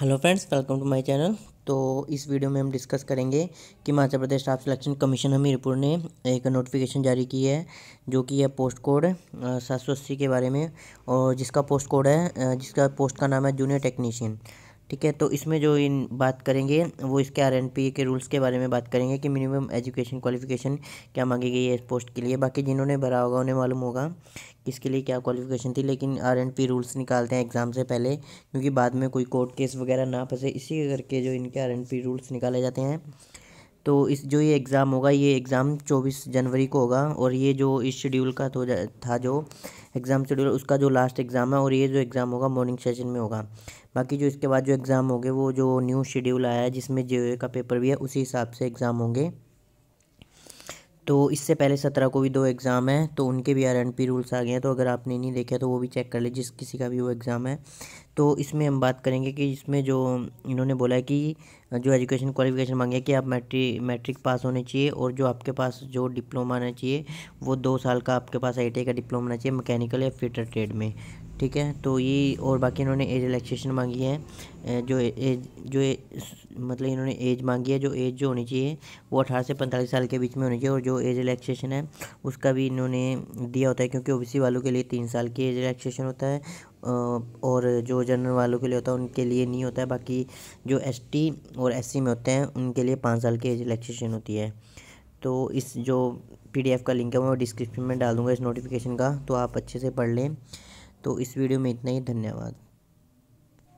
hello friends welcome to my channel तो इस video में हम डिस्कस करेंगे कि Himachal Pradesh staff selection commission Hamirpur ने एक नोटिफिकेशन जारी की है जो कि है पोस्ट कोड सात सौ अस्सी के बारे में और जिसका पोस्ट कोड है जिसका पोस्ट का नाम है जूनियर टेक्नीशियन ठीक है तो इसमें जो इन बात करेंगे वो इसके आर के रूल्स के बारे में बात करेंगे कि मिनिमम एजुकेशन क्वालिफिकेशन क्या मांगी गई है इस पोस्ट के लिए बाकी जिन्होंने भरा होगा उन्हें मालूम होगा किसके लिए क्या क्वालिफिकेशन थी लेकिन आर एन पी रूल्स निकालते हैं एग्ज़ाम से पहले क्योंकि बाद में कोई कोर्ट केस वगैरह ना फंसे इसी करके जो इनके आर एंड पी रूल्स निकाले जाते हैं तो इस जो ये एग्ज़ाम होगा ये एग्ज़ाम चौबीस जनवरी को होगा और ये जो इस शेड्यूल का तो था जो एग्ज़ाम शेड्यूल उसका जो लास्ट एग्ज़ाम है और ये जो एग्ज़ाम होगा मॉर्निंग सेशन में होगा बाकी जो इसके बाद जो एग्ज़ाम होंगे वो जो न्यू शेड्यूल आया है जिसमें जे का पेपर भी है उसी हिसाब से एग्ज़ाम होंगे तो इससे पहले सत्रह को भी दो एग्ज़ाम हैं तो उनके भी आर एंड पी रूल्स आ गए हैं तो अगर आपने नहीं देखे तो वो भी चेक कर ले जिस किसी का भी वो एग्ज़ाम है तो इसमें हम बात करेंगे कि इसमें जो इन्होंने बोला है कि जो एजुकेशन क्वालिफिकेशन मांगे कि आप मैट्रिक मैट्रिक पास होने चाहिए और जो आपके पास जो डिप्लोमा आना चाहिए वो दो साल का आपके पास आई का डिप्लोमा आना चाहिए मैकेनिकल या फिटर ट्रेड में ठीक है तो ये और बाकी इन्होंने एज रिलैक्सेशन मतलब मांगी है जो एज जो ए, मतलब इन्होंने एज मांगी है जो एज जो होनी चाहिए वो अठारह से पैंतालीस साल के बीच में होनी चाहिए और जो एज रिलैक्सेशन है उसका भी इन्होंने दिया होता है क्योंकि ओ वालों के लिए तीन साल की एज रिलैक्सेशन होता है और जो जनरल वालों के लिए होता है उनके लिए नहीं होता है बाकी जो एस और एस में होते हैं उनके लिए पाँच साल की एज रिलैक्सेशन होती है तो इस जो पी का लिंक है मैं डिस्क्रिप्शन में डाल दूँगा इस नोटिफिकेशन का तो आप अच्छे से पढ़ लें तो इस वीडियो में इतना ही धन्यवाद